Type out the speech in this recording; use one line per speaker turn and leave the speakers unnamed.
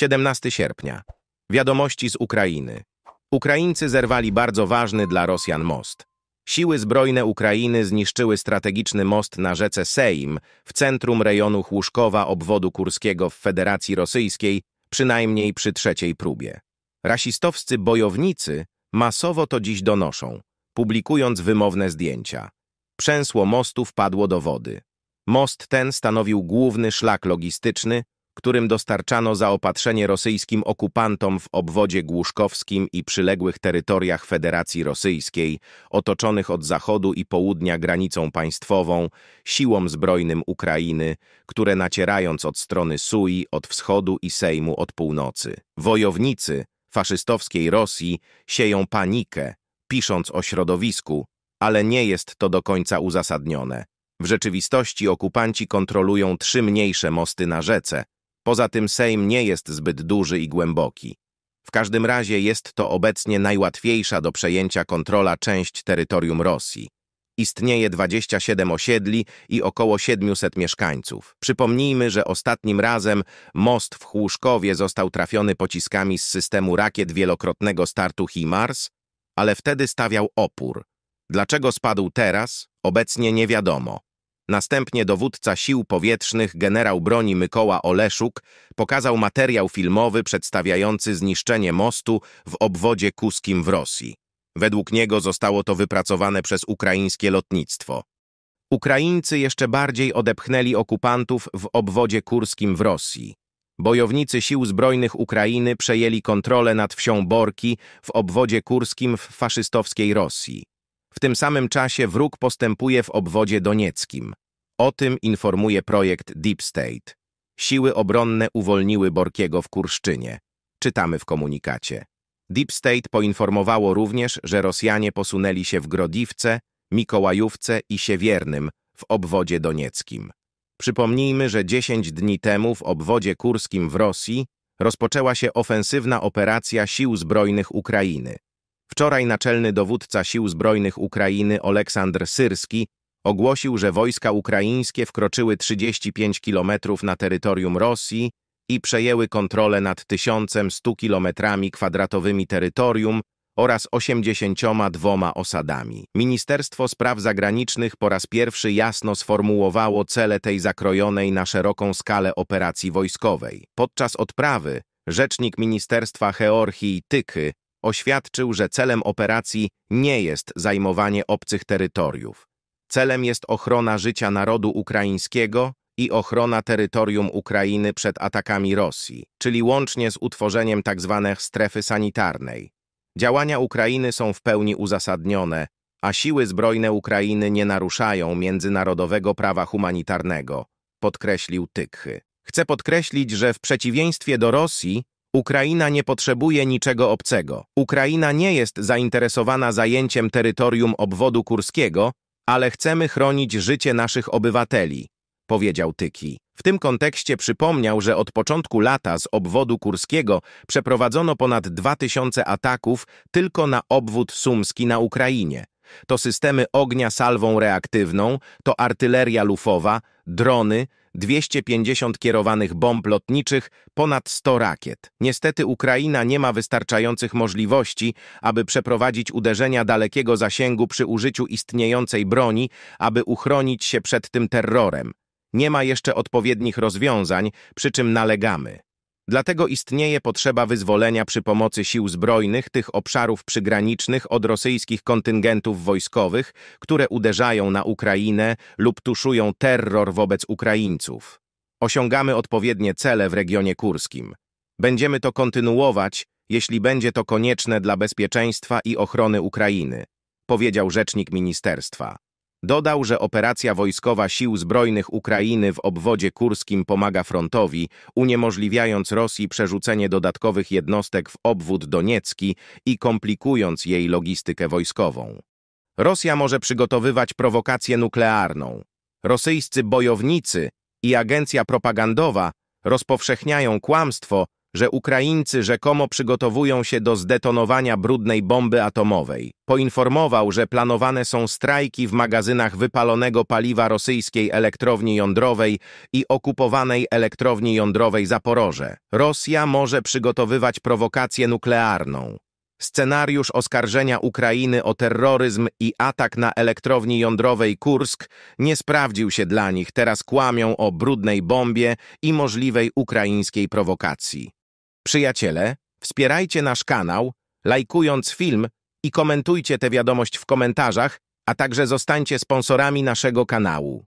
17 sierpnia. Wiadomości z Ukrainy. Ukraińcy zerwali bardzo ważny dla Rosjan most. Siły zbrojne Ukrainy zniszczyły strategiczny most na rzece Sejm w centrum rejonu Chłuszkowa obwodu kurskiego w Federacji Rosyjskiej, przynajmniej przy trzeciej próbie. Rasistowscy bojownicy masowo to dziś donoszą, publikując wymowne zdjęcia. Przęsło mostu wpadło do wody. Most ten stanowił główny szlak logistyczny którym dostarczano zaopatrzenie rosyjskim okupantom w obwodzie głuszkowskim i przyległych terytoriach Federacji Rosyjskiej, otoczonych od zachodu i południa granicą państwową, siłom zbrojnym Ukrainy, które nacierając od strony Sui, od wschodu i Sejmu od północy. Wojownicy faszystowskiej Rosji sieją panikę, pisząc o środowisku, ale nie jest to do końca uzasadnione. W rzeczywistości okupanci kontrolują trzy mniejsze mosty na rzece, Poza tym Sejm nie jest zbyt duży i głęboki. W każdym razie jest to obecnie najłatwiejsza do przejęcia kontrola część terytorium Rosji. Istnieje 27 osiedli i około 700 mieszkańców. Przypomnijmy, że ostatnim razem most w Chłuszkowie został trafiony pociskami z systemu rakiet wielokrotnego startu HIMARS, ale wtedy stawiał opór. Dlaczego spadł teraz? Obecnie nie wiadomo. Następnie dowódca sił powietrznych generał broni Mykoła Oleszuk pokazał materiał filmowy przedstawiający zniszczenie mostu w obwodzie kuskim w Rosji. Według niego zostało to wypracowane przez ukraińskie lotnictwo. Ukraińcy jeszcze bardziej odepchnęli okupantów w obwodzie kurskim w Rosji. Bojownicy sił zbrojnych Ukrainy przejęli kontrolę nad wsią Borki w obwodzie kurskim w faszystowskiej Rosji. W tym samym czasie wróg postępuje w obwodzie donieckim. O tym informuje projekt Deep State. Siły obronne uwolniły Borkiego w Kurszczynie. Czytamy w komunikacie. Deep State poinformowało również, że Rosjanie posunęli się w Grodiwce, Mikołajówce i Siewiernym w obwodzie donieckim. Przypomnijmy, że 10 dni temu w obwodzie kurskim w Rosji rozpoczęła się ofensywna operacja Sił Zbrojnych Ukrainy. Wczoraj naczelny dowódca Sił Zbrojnych Ukrainy Oleksandr Syrski ogłosił, że wojska ukraińskie wkroczyły 35 kilometrów na terytorium Rosji i przejęły kontrolę nad 1100 kilometrami kwadratowymi terytorium oraz 82 osadami. Ministerstwo Spraw Zagranicznych po raz pierwszy jasno sformułowało cele tej zakrojonej na szeroką skalę operacji wojskowej. Podczas odprawy rzecznik Ministerstwa Georgii Tyky oświadczył, że celem operacji nie jest zajmowanie obcych terytoriów. Celem jest ochrona życia narodu ukraińskiego i ochrona terytorium Ukrainy przed atakami Rosji, czyli łącznie z utworzeniem tzw. Tak strefy sanitarnej. Działania Ukrainy są w pełni uzasadnione, a siły zbrojne Ukrainy nie naruszają międzynarodowego prawa humanitarnego, podkreślił Tykchy. Chcę podkreślić, że w przeciwieństwie do Rosji, Ukraina nie potrzebuje niczego obcego. Ukraina nie jest zainteresowana zajęciem terytorium obwodu kurskiego, ale chcemy chronić życie naszych obywateli, powiedział Tyki. W tym kontekście przypomniał, że od początku lata z obwodu kurskiego przeprowadzono ponad 2000 ataków tylko na obwód sumski na Ukrainie. To systemy ognia salwą reaktywną, to artyleria lufowa, drony, 250 kierowanych bomb lotniczych, ponad 100 rakiet. Niestety Ukraina nie ma wystarczających możliwości, aby przeprowadzić uderzenia dalekiego zasięgu przy użyciu istniejącej broni, aby uchronić się przed tym terrorem. Nie ma jeszcze odpowiednich rozwiązań, przy czym nalegamy. Dlatego istnieje potrzeba wyzwolenia przy pomocy sił zbrojnych tych obszarów przygranicznych od rosyjskich kontyngentów wojskowych, które uderzają na Ukrainę lub tuszują terror wobec Ukraińców. Osiągamy odpowiednie cele w regionie kurskim. Będziemy to kontynuować, jeśli będzie to konieczne dla bezpieczeństwa i ochrony Ukrainy, powiedział rzecznik ministerstwa. Dodał, że operacja wojskowa Sił Zbrojnych Ukrainy w obwodzie kurskim pomaga frontowi, uniemożliwiając Rosji przerzucenie dodatkowych jednostek w obwód Doniecki i komplikując jej logistykę wojskową. Rosja może przygotowywać prowokację nuklearną. Rosyjscy bojownicy i agencja propagandowa rozpowszechniają kłamstwo, że Ukraińcy rzekomo przygotowują się do zdetonowania brudnej bomby atomowej. Poinformował, że planowane są strajki w magazynach wypalonego paliwa rosyjskiej elektrowni jądrowej i okupowanej elektrowni jądrowej Zaporoże. Rosja może przygotowywać prowokację nuklearną. Scenariusz oskarżenia Ukrainy o terroryzm i atak na elektrowni jądrowej Kursk nie sprawdził się dla nich, teraz kłamią o brudnej bombie i możliwej ukraińskiej prowokacji. Przyjaciele, wspierajcie nasz kanał, lajkując film i komentujcie tę wiadomość w komentarzach, a także zostańcie sponsorami naszego kanału.